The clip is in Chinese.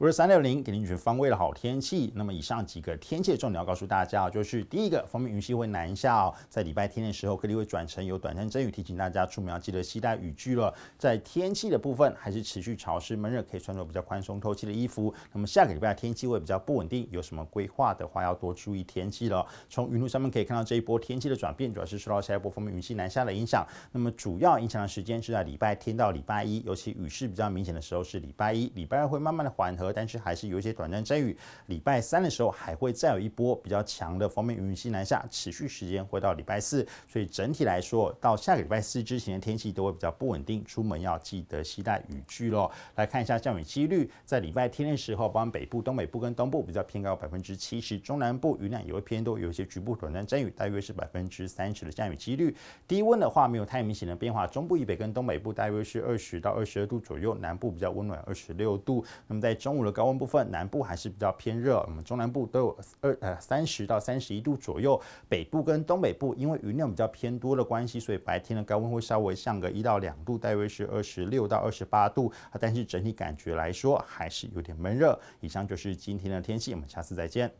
我是三六零，给您全方位的好天气。那么以上几个天气的重点要告诉大家，就是第一个，方面云系会南下哦，在礼拜天的时候，各地会转成有短暂阵雨，提醒大家出门要记得携带雨具了。在天气的部分，还是持续潮湿闷热，可以穿着比较宽松透气的衣服。那么下个礼拜天气会比较不稳定，有什么规划的话，要多注意天气了。从云图上面可以看到，这一波天气的转变，主要是受到下一波方面云系南下的影响。那么主要影响的时间是在礼拜天到礼拜一，尤其雨势比较明显的时候是礼拜一，礼拜二会慢慢的缓和。但是还是有一些短暂阵雨。礼拜三的时候还会再有一波比较强的方面云系南下，持续时间会到礼拜四。所以整体来说，到下个礼拜四之前的天气都会比较不稳定，出门要记得携带雨具喽。来看一下降雨几率，在礼拜天的时候，包湾北部、东北部跟东部比较偏高百分之七十，中南部雨量也会偏多，有一些局部短暂阵雨，大约是百分之三十的降雨几率。低温的话没有太明显的变化，中部以北跟东北部大约是二十到二十二度左右，南部比较温暖，二十六度。那么在中的高温部分，南部还是比较偏热，我们中南部都有二呃三十到三十一度左右，北部跟东北部因为云量比较偏多的关系，所以白天的高温会稍微上个一到两度，大约是二十六到二十八度，但是整体感觉来说还是有点闷热。以上就是今天的天气，我们下次再见。